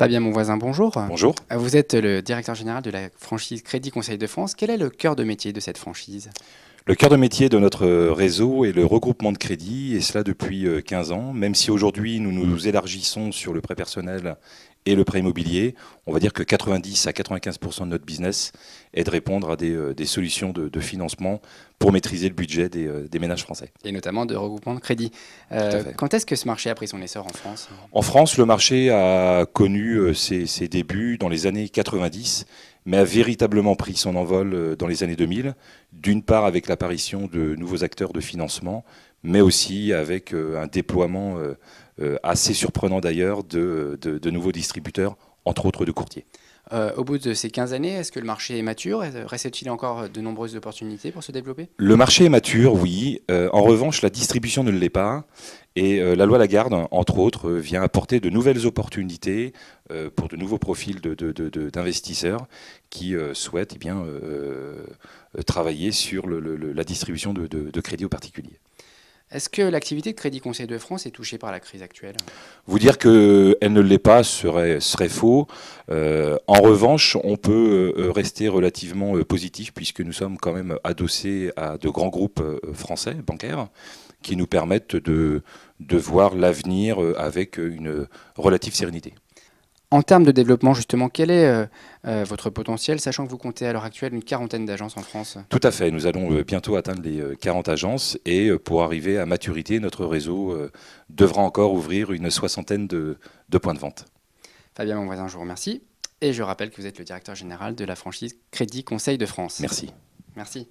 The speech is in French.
Fabien voisin, bonjour. Bonjour. Euh, vous êtes le directeur général de la franchise Crédit Conseil de France. Quel est le cœur de métier de cette franchise le cœur de métier de notre euh, réseau est le regroupement de crédits, et cela depuis 15 euh, ans. Même si aujourd'hui nous nous mm. élargissons sur le prêt personnel et le prêt immobilier, on va dire que 90 à 95% de notre business est de répondre à des, euh, solutions de, financement pour maîtriser le budget des, ménages français. Et notamment de regroupement de crédits. quand est-ce que ce marché a pris son essor en France En France, le marché a connu ses, ses débuts dans les années 90 mais a véritablement pris son envol euh, dans les années 2000, d'une part avec l'apparition de nouveaux acteurs de financement, mais aussi avec euh, un déploiement euh, assez surprenant d'ailleurs de, de nouveaux distributeurs entre autres de courtiers. Euh, au bout de ces 15 années, est-ce que le marché est mature euh, Reste-t-il encore euh, de nombreuses opportunités pour se développer Le marché est mature, oui. en revanche, la distribution ne l'est pas. Et la loi Lagarde, entre autres, vient apporter de nouvelles opportunités pour de nouveaux profils d'investisseurs qui souhaitent eh bien, travailler sur la distribution de crédits aux particuliers. Est-ce que l'activité de Crédit Conseil de France est touchée par la crise actuelle Vous dire qu'elle euh, ne l'est pas serait, serait faux. Euh, en revanche, on peut euh, rester relativement positif puisque nous sommes quand même adossés à de grands groupes français bancaires qui nous permettent de, de voir l'avenir avec une relative sérénité. En termes de développement, justement, quel est euh, euh, votre potentiel, sachant que vous comptez à l'heure actuelle une quarantaine d'agences en France Tout à fait. Nous allons euh, bientôt atteindre les 40 agences et pour arriver à maturité, notre réseau devra encore ouvrir une soixantaine de, points de vente. Fabien mon voisin, je vous remercie. Et je rappelle que vous êtes le directeur général de la franchise Crédit Conseil de France. Merci. Merci.